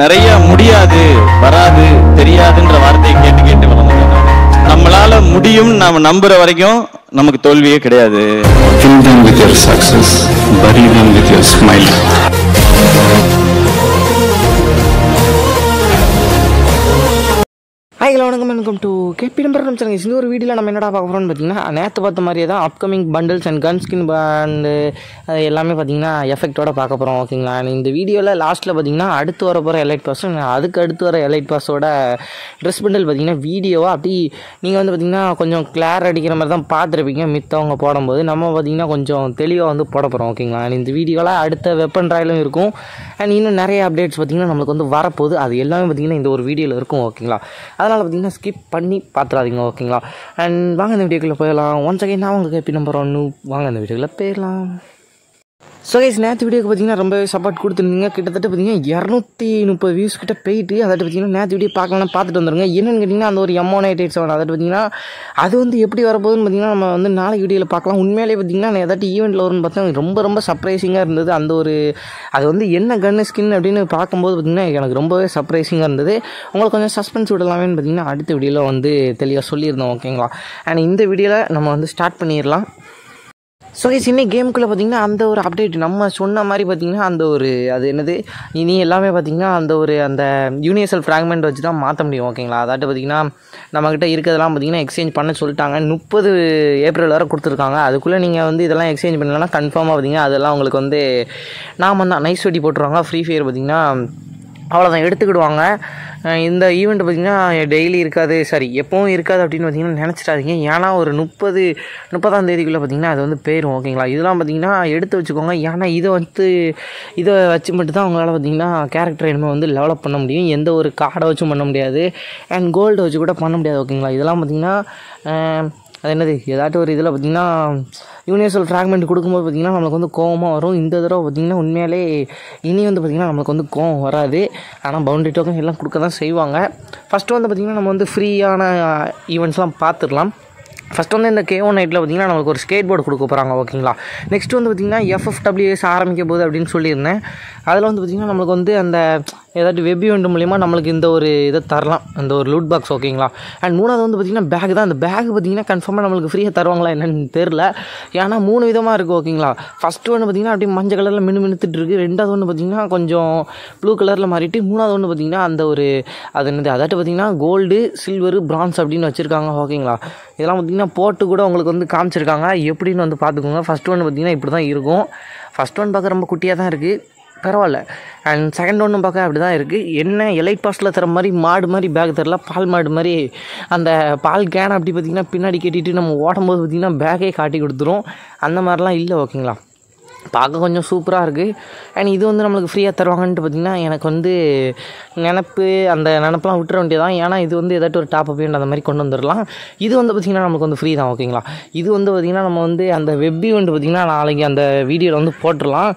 நிறைய முடியாது வராது தெரியாதுன்ற வார்த்தையை கேட்டு கேட்டு வளர்ந்து நம்மளால முடியும் நாம நம்புற வரைக்கும் நமக்கு தோல்வியே கிடையாது fill them with ஹாய் வணக்கம் வெல்கம் டு கேபி நம்பர் நிமிஷம் இந்த ஒரு வீடியோவில் நம்ம என்னடா பார்க்க போகிறோம்னு பார்த்தீங்கன்னா நேற்று பார்த்த மாதிரியே தான் upcoming bundles and gun skin and அது எல்லாமே பார்த்தீங்கன்னா எஃபெக்டோட பார்க்க போகிறோம் ஓகேங்களா இந்த வீடியோவில் லாஸ்ட்டில் பார்த்தீங்கன்னா அடுத்து வர போகிற எலைட் பாஸ் அதுக்கு அடுத்து வர எலைட் பாஸோட ட்ரெஸ் பண்டில் பார்த்தீங்கன்னா வீடியோவாக அப்படி நீங்கள் வந்து பார்த்தீங்கன்னா கொஞ்சம் கிளியர் அடிக்கிற மாதிரி தான் பார்த்துருப்பீங்க மித்தவங்க போடும்போது நம்ம பார்த்தீங்கன்னா கொஞ்சம் தெளிவாக வந்து போட போகிறோம் ஓகேங்களா இந்த வீடியோவில் அடுத்த வெப்பன் ட்ராயிலும் இருக்கும் அண்ட் இன்னும் நிறைய அப்டேட்ஸ் பார்த்தீங்கன்னா நம்மளுக்கு வந்து வரப்போகுது அது எல்லாமே பார்த்தீங்கன்னா இந்த ஒரு வீடியோவில் இருக்கும் ஓகேங்களா அதனால் அதனால் பார்த்திங்கன்னா ஸ்கிப் பண்ணி பார்த்துடாதீங்க ஓகேங்களா அண்ட் வாங்க இந்த வீடியோக்குள்ளே போயிடலாம் ஒன்ஸ் அகைன் நான் உங்களுக்கு எப்படி நம்பர் ஒன்று வாங்க இந்த வீடியோக்குள்ளே போயிடலாம் ஸோ கைஸ் நேற்று வீடியோக்கு பார்த்தீங்கன்னா ரொம்ப சப்போர்ட் கொடுத்துருந்தீங்க கிட்டத்தட்ட பார்த்தீங்கன்னா இரநூத்தி முப்பது வியூஸ் கிட்ட போயிட்டு அதை பார்த்தீங்கன்னா நேற்று வீடியோ பார்க்கலாம் பார்த்துட்டு வந்துருங்க என்னென்னு கேட்டிங்கன்னா அந்த ஒரு ஐட் செவன் அதை பார்த்தீங்கன்னா அது வந்து எப்படி வரப்போகுதுன்னு பார்த்தீங்கன்னா நம்ம வந்து நாளைக்கு வீடியோவில் பார்க்கலாம் உண்மையிலே பார்த்தீங்கன்னா நான் ஏதாட்டி ஈவெண்ட்டில் வரும்னு பார்த்தா ரொம்ப ரொம்ப சர்ப்ரைசிங்காக இருந்தது அந்த ஒரு அது வந்து என்ன கன்னு ஸ்கின் அப்படின்னு பார்க்கும்போது பார்த்தீங்கன்னா எனக்கு ரொம்பவே சர்ப்ரைசிங்காக இருந்தது உங்களுக்கு கொஞ்சம் சஸ்பென்ஸ் விடலாமேன்னு பார்த்தீங்கன்னா அடுத்த வீடியோவில் வந்து தெளிவாக சொல்லியிருந்தோம் ஓகேங்களா அண்ட் இந்த வீடியோவில் நம்ம வந்து ஸ்டார்ட் பண்ணிடலாம் ஸோ இஸ் இன்னும் கேமுக்குள்ளே பார்த்திங்கன்னா அந்த ஒரு அப்டேட் நம்ம சொன்ன மாதிரி பார்த்திங்கன்னா அந்த ஒரு அது என்னது இனி எல்லாமே பார்த்திங்கன்னா அந்த ஒரு அந்த யூனிவர்சல் ஃப்ராக்மெண்ட் வச்சு தான் மாற்ற முடியும் ஓகேங்களா அதாட்டு பார்த்திங்கன்னா நம்மக்கிட்ட இருக்கிறதெல்லாம் பார்த்திங்கன்னா எக்ஸ்சேஞ்ச் பண்ண சொல்லிட்டாங்க முப்பது ஏப்ரல் வரை கொடுத்துருக்காங்க அதுக்குள்ளே நீங்கள் வந்து இதெல்லாம் எக்ஸ்சேஞ்ச் பண்ணலாம் கன்ஃபார்மாக பார்த்திங்கன்னா அதெல்லாம் உங்களுக்கு வந்து நாம் தான் நைஸ் வெட்டி போட்டுருவாங்க ஃப்ரீ ஃபயர் பார்த்திங்கன்னா அவ்வளோதான் எடுத்துக்கிடுவாங்க இந்த ஈவெண்ட் பார்த்திங்கன்னா டெய்லி இருக்காது சாரி எப்பவும் இருக்காது அப்படின்னு பார்த்தீங்கன்னா நினச்சிட்டாதீங்க ஏன்னா ஒரு முப்பது முப்பதாம் தேதிக்குள்ளே பார்த்திங்கன்னா அது வந்து போயிடும் ஓகேங்களா இதெல்லாம் பார்த்திங்கன்னா எடுத்து வச்சுக்கோங்க ஏன்னா இதை வந்து இதை வச்சு மட்டும் தான் உங்களால் பார்த்திங்கன்னா கேரக்டர் இனிமேல் வந்து லெவலப் பண்ண முடியும் எந்த ஒரு கார்டை வச்சும் பண்ண முடியாது அண்ட் கோல்டு வச்சு கூட பண்ண முடியாது ஓகேங்களா இதெல்லாம் பார்த்திங்கன்னா அது என்னது ஏதாட்டும் ஒரு இதில் பார்த்திங்கன்னா யூனிவர்சல் ஃப்ராக்மெண்ட் கொடுக்கும்போது பார்த்திங்கன்னா நம்மளுக்கு வந்து கோவமாக வரும் இந்த தடவை பார்த்திங்கன்னா உண்மையாலே இனி வந்து பார்த்திங்கன்னா நம்மளுக்கு வந்து கோவம் வராது ஆனால் பவுண்டரி டோக்கன் எல்லாம் கொடுக்க தான் செய்வாங்க ஃபஸ்ட்டு வந்து பார்த்திங்கன்னா நம்ம வந்து ஃப்ரீயான ஈவெண்ட்ஸ்லாம் uh, பார்த்துடலாம் ஃபஸ்ட் வந்து இந்த கே ஒன் நைட்டில் பார்த்திங்கன்னா நம்மளுக்கு ஒரு ஸ்கேட் போர்டு கொடுக்க போகிறாங்க ஓகேங்களா நெக்ஸ்ட் வந்து பார்த்திங்கன்னா எஃப்எஃப்டபிள்யூஎஸ் ஆரம்பிக்க போது அப்படின்னு சொல்லியிருந்தேன் அதில் வந்து பார்த்திங்கன்னா நம்மளுக்கு வந்து அந்த ஏதாட்டி வெப் இவெண்ட் மூலிமா நம்மளுக்கு இந்த ஒரு இதை தரலாம் அந்த ஒரு லூட் பாக்ஸ் ஓகேங்களா அண்ட் மூணாவது வந்து பார்த்திங்கன்னா பேக் தான் அந்த பேக் பார்த்திங்கன்னா கன்ஃபார்மாக நம்மளுக்கு ஃப்ரீயாக தருவாங்களா என்னென்னு தெரில ஏன்னா மூணு விதமாக இருக்குது ஓகேங்களா ஃபஸ்ட்டு ஒன்று பார்த்திங்கன்னா அப்படியே மஞ்சள் கலரில் மின்னு மினுத்துட்டு இருக்குது ரெண்டாவது ஒன்று பார்த்திங்கன்னா கொஞ்சம் ப்ளூ கலரில் மாறிட்டு மூணாவது ஒன்று பார்த்திங்கன்னா அந்த ஒரு அது என்னது அதாட்டு பார்த்திங்கன்னா கோல்டு சில்வர் பிரான்ஸ் அப்படின்னு வச்சுருக்காங்க ஓகேங்களா இதெல்லாம் பார்த்திங்கன்னா போட்டு கூட உங்களுக்கு வந்து காமிச்சிருக்காங்க எப்படின்னு வந்து பார்த்துக்கோங்க ஃபஸ்ட் ஒன்று பார்த்திங்கன்னா இப்படி தான் இருக்கும் ஃபஸ்ட் ஒன் பார்க்க ரொம்ப குட்டியாக தான் இருக்குது பரவாயில்ல அண்ட் செகண்ட் ஒன்று பார்க்க அப்படி தான் இருக்குது என்ன இலை பாஸ்டில் தர மாதிரி மாடு மாதிரி பேக் தரல பால் மாடு மாதிரி அந்த பால் கேனை அப்படி பார்த்திங்கன்னா பின்னாடி கட்டிட்டு நம்ம ஓடும்போது பார்த்திங்கன்னா பேக்கே காட்டி கொடுத்துரும் அந்த மாதிரிலாம் இல்லை ஓகேங்களா பார்க்க கொஞ்சம் சூப்பராக இருக்குது அண்ட் இது வந்து நம்மளுக்கு ஃப்ரீயாக தருவாங்கன்ட்டு பார்த்திங்கன்னா எனக்கு வந்து நினப்பு அந்த நினப்பெலாம் விட்டுற வேண்டியதான் ஏன்னா இது வந்து ஏதாட்டும் ஒரு டாப் அப்ண்ட் அந்த மாதிரி கொண்டு வந்துடலாம் இது வந்து பார்த்திங்கன்னா நமக்கு வந்து ஃப்ரீ தான் ஓகேங்களா இது வந்து பார்த்திங்கன்னா நம்ம வந்து அந்த வெப் ஈவெண்ட்டு பார்த்திங்கன்னா நாளைக்கு அந்த வீடியோவில் வந்து போட்டுடலாம்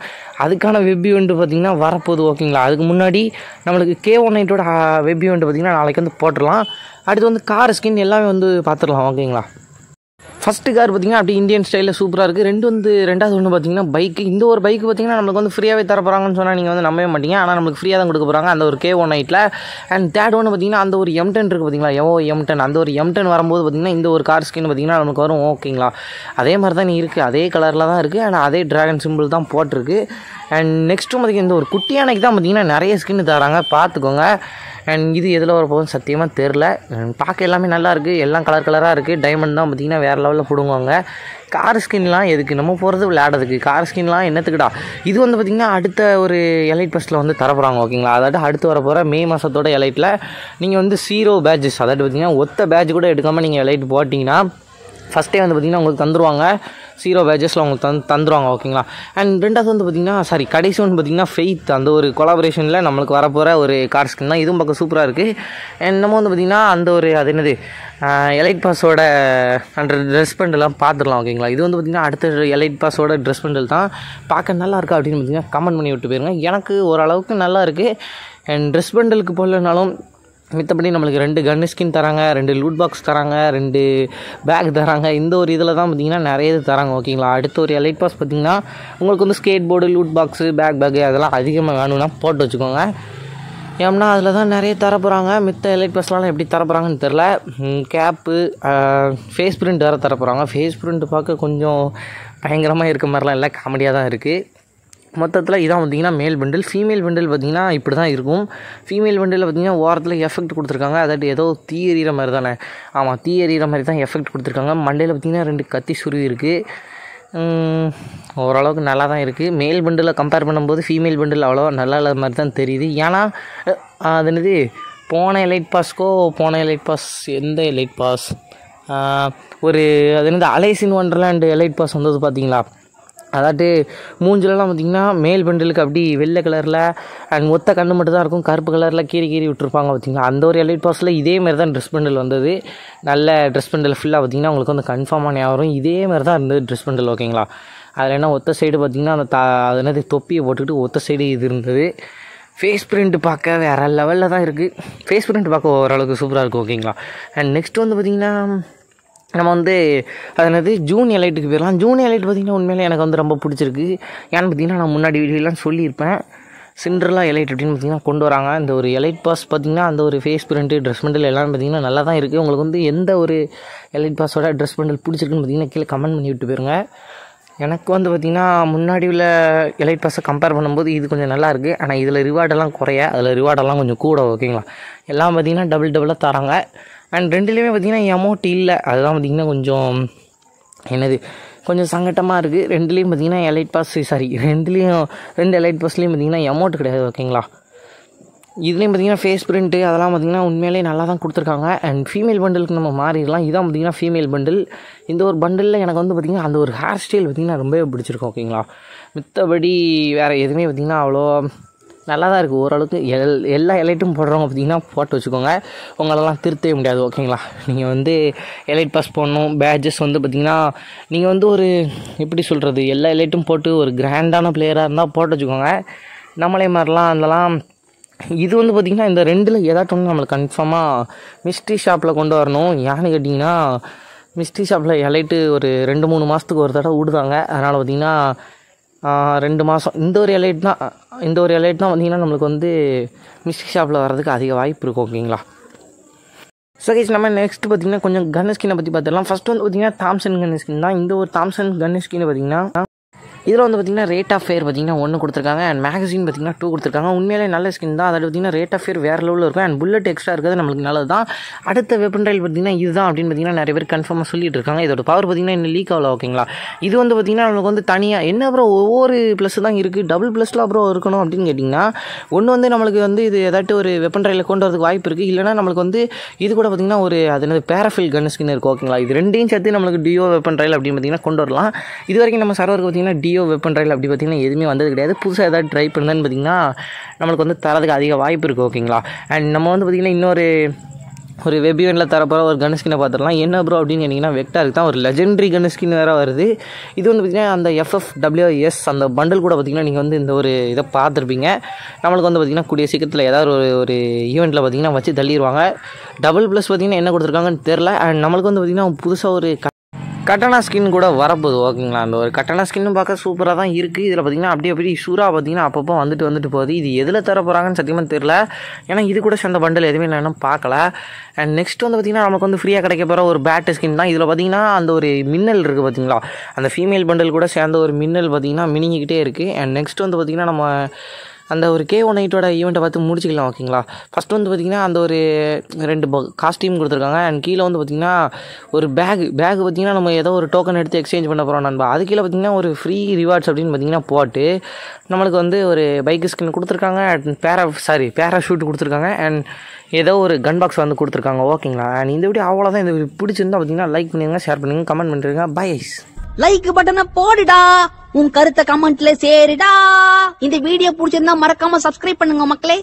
அதுக்கான வெப் ஈவெண்ட்டு பார்த்திங்கன்னா வரப்போகுது ஓகேங்களா அதுக்கு முன்னாடி நம்மளுக்கு கே ஒன் நைட்டோட வெப் ஈவெண்ட்டு பார்த்திங்கன்னா நாளைக்கு வந்து போட்டுடலாம் அடுத்து வந்து கார் ஸ்கின் எல்லாமே வந்து பார்த்துடலாம் ஓகேங்களா ஃபஸ்ட்டு கார் பார்த்திங்கன்னா அப்படி இந்தியன் ஸ்டைலில் சூப்பராக இருக்குது ரெண்டு வந்து ரெண்டாவது ஒன்று பார்த்திங்கன்னா பைக்கு இந்த ஒரு பைக்கு பார்த்திங்கன்னா நம்மளுக்கு வந்து ஃப்ரீயாகவே தர போகிறாங்கன்னு சொன்னால் நீங்கள் வந்து நம்பவே மாட்டீங்க ஆனால் நம்மளுக்கு ஃப்ரீயாக தான் கொடுக்க போகிறாங்க அந்த ஒரு கே ஒன் நைட்டில் அண்ட் தேர்ட் ஒன்று பார்த்திங்கன்னா அந்த ஒரு எம் டென் இருக்குது பார்த்திங்களா எவ்வளோ எம் டென் அந்த ஒரு எம் டென் வரும்போது பார்த்திங்கன்னா இந்த ஒரு கார் ஸ்கின் பார்த்திங்கன்னா நமக்கு வரும் ஓகேங்களா அதே மாதிரி தான் நீ இருக்குது அதே கலரில் தான் இருக்குது அண்ட் அதே ட்ராகன் சிம்பிள் தான் போட்டிருக்கு அண்ட் நெக்ஸ்ட்டும் பார்த்திங்கன்னா இந்த ஒரு குட்டி அணைக்கு தான் பார்த்திங்கன்னா நிறைய ஸ்கின் தராங்க பார்த்துக்கோங்க அண்ட் இது எதில் வர சத்தியமாக தெரில பார்க்க எல்லாமே நல்லாயிருக்கு எல்லாம் கலர் கலராக இருக்குது டைமண்ட் தான் பார்த்திங்கன்னா வேறு லெவல் லெவலில் பிடுங்குவாங்க கார் ஸ்கின்லாம் எதுக்கு நம்ம போகிறது விளையாடுறதுக்கு கார் ஸ்கின்லாம் என்னத்துக்குடா இது வந்து பார்த்திங்கன்னா அடுத்த ஒரு எலைட் பஸ்ட்டில் வந்து தரப்போகிறாங்க ஓகேங்களா அதாவது அடுத்து வர போகிற மே மாதத்தோட எலைட்டில் நீங்கள் வந்து சீரோ பேட்சஸ் அதாவது பார்த்திங்கன்னா ஒத்த பேட்ச் கூட எடுக்காமல் நீங்கள் எலைட் போட்டிங்கன்னா ஃபஸ்ட்டே வந்து பார்த்திங்கன்னா உங்களுக்கு தந்துடுவாங்க ஜீரோ பேஜஸில் அவங்களுக்கு தந்து தந்துடுவாங்க ஓகேங்களா அண்ட் ரெண்டாவது வந்து பார்த்திங்கன்னா சாரி கடைசி வந்து பார்த்திங்கன்னா ஃபெய்த் அந்த ஒரு கொலாபரேஷனில் நம்மளுக்கு வரப்போகிற ஒரு கார் ஸ்கின் தான் இதுவும் பக்கம் சூப்பராக இருக்குது அண்ட் நம்ம வந்து பார்த்திங்கன்னா அந்த ஒரு அது என்னது எலைட் பாஸோட அந்த ட்ரெஸ் பண்டெல்லாம் பார்த்துடலாம் ஓகேங்களா இது வந்து பார்த்திங்கன்னா அடுத்த எலைட் பாஸோட ட்ரெஸ் பண்டல் தான் பார்க்க நல்லா இருக்கா அப்படின்னு பார்த்திங்கன்னா கமெண்ட் பண்ணி விட்டு போயிருங்க எனக்கு ஓரளவுக்கு நல்லா இருக்குது அண்ட் ட்ரெஸ் பண்டலுக்கு போகலனாலும் மித்தபடி நம்மளுக்கு ரெண்டு கன் ஸ்கின் தராங்க ரெண்டு லூட் பாக்ஸ் தராங்க ரெண்டு பேக் தராங்க இந்த ஒரு இதில் தான் பார்த்திங்கன்னா நிறைய இது தராங்க ஓகேங்களா அடுத்த ஒரு எலைட் பாஸ் பார்த்திங்கன்னா உங்களுக்கு வந்து skateboard loot box backpack அதெல்லாம் அதிகமாக வேணும்னா போட்டு வச்சுக்கோங்க ஏன்னா அதில் தான் நிறைய தர போகிறாங்க மித்த எலைட் பாஸ்லாம் எப்படி தர தெரில கேப்பு ஃபேஸ் பிரிண்ட் வேறு தர போகிறாங்க ஃபேஸ் பிரிண்ட் பார்க்க கொஞ்சம் பயங்கரமாக இருக்க மாதிரிலாம் இல்லை காமெடியாக தான் இருக்குது மொத்தத்தில் இதான் பார்த்தீங்கன்னா மேல் பெண்டில் ஃபீமேல் பெண்டில் பார்த்திங்கன்னா இப்படி தான் இருக்கும் ஃபீமேல் பெண்டில் பார்த்தீங்கன்னா ஓரத்தில் எஃபெக்ட் கொடுத்துருக்காங்க அதாவது ஏதோ தீ எறிகிற மாதிரி தானே ஆமாம் தீ எறிகிற மாதிரி தான் எஃபெக்ட் கொடுத்துருக்காங்க மண்டையில் பார்த்திங்கன்னா ரெண்டு கத்தி சுருவி இருக்குது ஓரளவுக்கு நல்லா தான் இருக்குது மேல் பெண்டில் கம்பேர் பண்ணும்போது ஃபீமேல் பெண்டில் அவ்வளோவா நல்லா இல்லாத மாதிரி தான் தெரியுது ஏன்னா அது என்னது போன லைட் பாஸ்க்கோ போன லைட் பாஸ் எந்த லைட் பாஸ் ஒரு அது என்னது Alice in Wonderland elite pass வந்தது பார்த்தீங்களா அதாட்டு மூஞ்சிலலாம் பார்த்திங்கன்னா மேல் பெண்டலுக்கு அப்படி வெள்ளை கலரில் அண்ட் ஒத்த கண்ணு மட்டும் தான் இருக்கும் கருப்பு கலரில் கீறி கீறி விட்டுருப்பாங்க பார்த்திங்கன்னா அந்த ஒரு எலைட் பாஸில் இதே மாதிரி தான் ட்ரெஸ் பெண்டல் வந்தது நல்ல ட்ரெஸ் பெண்டல் ஃபுல்லாக பார்த்திங்கன்னா உங்களுக்கு வந்து கன்ஃபார்மாக ஞாபகம் இதே மாதிரி தான் இருந்தது ட்ரெஸ் பெண்டல் ஓகேங்களா அதில் என்ன ஒத்த சைடு பார்த்திங்கன்னா அந்த தா அது என்னது தொப்பியை போட்டுக்கிட்டு ஒத்த சைடு இது இருந்தது ஃபேஸ் பிரிண்ட் பார்க்க வேறு லெவலில் தான் இருக்குது ஃபேஸ் பிரிண்ட் பார்க்க ஓரளவுக்கு சூப்பராக இருக்கும் ஓகேங்களா அண்ட் நெக்ஸ்ட் வந்து பார்த்திங்கன்னா நம்ம வந்து அதனது ஜூன் எலைட்டுக்கு போயிடலாம் ஜூன் எலைட் பார்த்திங்கன்னா உண்மையிலே எனக்கு வந்து ரொம்ப பிடிச்சிருக்கு ஏன்னு பார்த்திங்கன்னா நான் முன்னாடி வீடியோலாம் சொல்லியிருப்பேன் சிண்ட்ரலா எலைட் அப்படின்னு பார்த்திங்கன்னா கொண்டு வராங்க இந்த ஒரு எலைட் பாஸ் பார்த்திங்கன்னா அந்த ஒரு ஃபேஸ் பிரிண்ட்டு ட்ரெஸ் மெண்டல் எல்லாம் பார்த்திங்கன்னா நல்லா தான் இருக்குது உங்களுக்கு வந்து எந்த ஒரு எலைட் பாஸோட ட்ரெஸ் மெண்டல் பிடிச்சிருக்குன்னு பார்த்திங்கன்னா கீழே கமெண்ட் பண்ணி விட்டு போயிருங்க எனக்கு வந்து பார்த்திங்கன்னா முன்னாடி உள்ள எலைட் பாஸை கம்பேர் பண்ணும்போது இது கொஞ்சம் நல்லா இருக்குது ஆனால் இதில் ரிவார்டெல்லாம் குறைய அதில் ரிவார்டெல்லாம் கொஞ்சம் கூட ஓகேங்களா எல்லாம் பார்த்திங்கன்னா டபுள் டபுளாக தராங்க அண்ட் ரெண்டுலேயுமே பார்த்திங்கன்னா அமௌண்ட் இல்லை அதுதான் பார்த்திங்கன்னா கொஞ்சம் என்னது கொஞ்சம் சங்கட்டமாக இருக்குது ரெண்டுலேயும் பார்த்திங்கன்னா எலைட் பாஸ் சாரி ரெண்டுலேயும் ரெண்டு எலைட் பாஸ்லேயும் பார்த்திங்கன்னா அமௌண்ட் கிடையாது ஓகேங்களா இதுலேயும் பார்த்திங்கன்னா ஃபேஸ் பிரிண்ட்டு அதெல்லாம் பார்த்திங்கன்னா உண்மையிலேயே நல்லா தான் கொடுத்துருக்காங்க அண்ட் ஃபீமேல் பண்டிலுக்கு நம்ம மாறிடலாம் இதான் பார்த்திங்கன்னா ஃபீமேல் பண்டில் இந்த ஒரு பண்டிலில் எனக்கு வந்து பார்த்திங்கன்னா அந்த ஒரு ஹேர் ஸ்டைல் பார்த்திங்கன்னா ரொம்பவே பிடிச்சிருக்கும் ஓகேங்களா மித்தபடி வேறு எதுவுமே பார்த்திங்கன்னா அவ்வளோ நல்லா தான் இருக்குது ஓரளவுக்கு எல் எல்லா எலைட்டும் போடுறவங்க பார்த்திங்கன்னா போட்டு வச்சுக்கோங்க உங்களெல்லாம் திருத்தவே முடியாது ஓகேங்களா நீங்கள் வந்து எலைட் பாஸ் போடணும் பேட்ஜஸ் வந்து பார்த்திங்கன்னா நீங்கள் வந்து ஒரு எப்படி சொல்கிறது எல்லா எலைட்டும் போட்டு ஒரு கிராண்டான பிளேயராக இருந்தால் போட்டு வச்சுக்கோங்க நம்மளே மாதிரிலாம் அதெல்லாம் இது வந்து பார்த்திங்கன்னா இந்த ரெண்டில் ஏதாச்சும் ஒன்று நம்மளுக்கு கன்ஃபார்மாக மிஸ்ட்ரி ஷாப்பில் கொண்டு வரணும் ஏன்னு கேட்டிங்கன்னா மிஸ்ட்ரி ஷாப்பில் இலைட்டு ஒரு ரெண்டு மூணு மாதத்துக்கு ஒரு தடவை விடுதாங்க அதனால் பார்த்திங்கன்னா ரெண்டு மாதம் இந்த ஒரு இலைட்னா இந்த ஒரு தான் பார்த்திங்கன்னா நம்மளுக்கு வந்து மிஸ்ட்ரி ஷாப்பில் வர்றதுக்கு அதிக வாய்ப்பு இருக்கும் ஓகேங்களா ஸோ கேஸ் நம்ம நெக்ஸ்ட் பார்த்திங்கன்னா கொஞ்சம் கன்னு பற்றி பார்த்துடலாம் ஃபஸ்ட் வந்து பார்த்திங்கன்னா தாம்சன் கன்னு தான் இந்த ஒரு தாம்சன் கன்னு பார்த்திங்கன்னா இதில் வந்து பார்த்திங்கன்னா ரேட் ஆஃப் ஃபேர் பார்த்திங்கன்னா ஒன்று கொடுத்துருக்காங்க அண்ட் மேகசின் பார்த்திங்கன்னா டூ கொடுத்துருக்காங்க உண்மையிலே நல்ல ஸ்கின் தான் அதில் பார்த்திங்கன்னா ரேட் ஆஃப் ஃபேர் வேறு லெவலில் இருக்கும் அண்ட் புல்லட் எக்ஸ்ட்ரா இருக்கிறது நம்மளுக்கு நல்லது தான் அடுத்த வெப்பன் ரயில் பார்த்திங்கன்னா இதுதான் அப்படின்னு பார்த்திங்கன்னா நிறைய பேர் கன்ஃபார்மாக சொல்லிட்டு இருக்காங்க இதோட பவர் பார்த்திங்கன்னா இன்னும் லீக் ஆகல ஓகேங்களா இது வந்து பார்த்திங்கன்னா நம்மளுக்கு வந்து தனியாக என்ன அப்புறம் ஒவ்வொரு ப்ளஸ் தான் இருக்குது டபுள் ப்ளஸில் அப்புறம் இருக்கணும் அப்படின்னு கேட்டிங்கன்னா ஒன்று வந்து நம்மளுக்கு வந்து இது ஏதாட்டு ஒரு வெப்பன் ரயிலில் கொண்டு வரதுக்கு வாய்ப்பு இருக்குது இல்லைனா நம்மளுக்கு வந்து இது கூட பார்த்திங்கன்னா ஒரு அது என்னது பேரஃபில் கன் ஸ்கின் இருக்கும் ஓகேங்களா இது ரெண்டையும் சேர்த்து நம்மளுக்கு டியோ வெப்பன் ரயில் அப்படின்னு பார்த்திங்கன்னா கொண்டு வரலாம் இது வரைக்கும் நம்ம சர்வருக்கு பார்த்திங்கன்னா டி ஜியோ வெப்பன் ட்ரையல் அப்படி பார்த்திங்கன்னா எதுவுமே வந்தது கிடையாது புதுசாக ஏதாவது ட்ரை பண்ணதான்னு பார்த்திங்கன்னா நம்மளுக்கு வந்து தரதுக்கு அதிக வாய்ப்பு இருக்குது ஓகேங்களா அண்ட் நம்ம வந்து பார்த்திங்கன்னா இன்னொரு ஒரு வெப்யூனில் ஈவெண்ட்டில் தரப்போகிற ஒரு கனஸ்கின் பார்த்துடலாம் என்ன ப்ரோ அப்படின்னு கேட்டிங்கன்னா வெக்டாருக்கு தான் ஒரு லெஜெண்டரி கனஸ்கின் வேறு வருது இது வந்து பார்த்திங்கன்னா அந்த எஃப்எஃப் டபிள்யூஎஸ் அந்த பண்டில் கூட பார்த்திங்கன்னா நீங்கள் வந்து இந்த ஒரு இதை பார்த்துருப்பீங்க நம்மளுக்கு வந்து பார்த்திங்கன்னா கூடிய சீக்கிரத்தில் ஏதாவது ஒரு ஒரு ஈவெண்ட்டில் பார்த்திங்கன்னா வச்சு தள்ளிடுவாங்க டபுள் ப்ளஸ் பார்த்திங்கன்னா என்ன கொடுத்துருக்காங்கன்னு தெரில அண்ட் நம்மளுக்கு வந்து பார்த்திங்கன்னா புதுசாக ஒரு கட்டணா ஸ்கின் கூட வரப்போகுது ஓகேங்களா அந்த ஒரு கட்டணா ஸ்கின்னு பார்க்க சூப்பராக தான் இருக்குது இதில் பார்த்திங்கன்னா அப்படியே அப்படி சூறாக பார்த்திங்கன்னா அப்பப்போ வந்துட்டு வந்துட்டு போகுது இது எதில் தர போகிறாங்கன்னு சத்தியமாக தெரில ஏன்னா இது கூட சேர்ந்த பண்டல் எதுவுமே நான் பார்க்கல அண்ட் நெக்ஸ்ட் வந்து பார்த்திங்கன்னா நமக்கு வந்து ஃப்ரீயாக கிடைக்க போகிற ஒரு பேட் ஸ்கின் தான் இதில் பார்த்திங்கன்னா அந்த ஒரு மின்னல் இருக்குது பார்த்திங்களா அந்த ஃபீமேல் பண்டல் கூட சேர்ந்த ஒரு மின்னல் பார்த்திங்கன்னா மினிங்கிட்டே இருக்குது அண்ட் நெக்ஸ்ட் வந்து பார்த்திங்கன்னா நம்ம அந்த ஒரு கே ஒன் எயிட்டோட ஈவெண்ட்டை பார்த்து முடிச்சிக்கலாம் ஓகேங்களா ஃபஸ்ட்டு வந்து பார்த்திங்கன்னா அந்த ஒரு ரெண்டு காஸ்டியூம் கொடுத்துருக்காங்க அண்ட் கீழே வந்து பார்த்திங்கன்னா ஒரு பேக் பேக் பார்த்திங்கன்னா நம்ம ஏதோ ஒரு டோக்கன் எடுத்து எக்ஸ்சேஞ்ச் பண்ண போகிறோம் நண்பா அது கீழே பார்த்திங்கன்னா ஒரு ஃப்ரீ ரிவார்ட்ஸ் அப்படின்னு பார்த்திங்கன்னா போட்டு நம்மளுக்கு வந்து ஒரு பைக் ஸ்கின் கொடுத்துருக்காங்க அண்ட் பேரா சாரி பேராஷூட் கொடுத்துருக்காங்க அண்ட் ஏதோ ஒரு கன் பாக்ஸ் வந்து கொடுத்துருக்காங்க ஓகேங்களா அண்ட் இந்த வீடியோ அவ்வளோதான் இந்த பிடிச்சிருந்தா பார்த்தீங்கன்னா லைக் பண்ணுங்க ஷேர் பண்ணுங்க கமெண்ட் பண்ணிடுங்க பைஸ் லைக் பட்டனை போடுடா உன் கருத்தை கமெண்ட்ல சேருடா இந்த வீடியோ பிடிச்சிருந்தா மறக்காம சப்ஸ்கிரைப் பண்ணுங்க மக்களே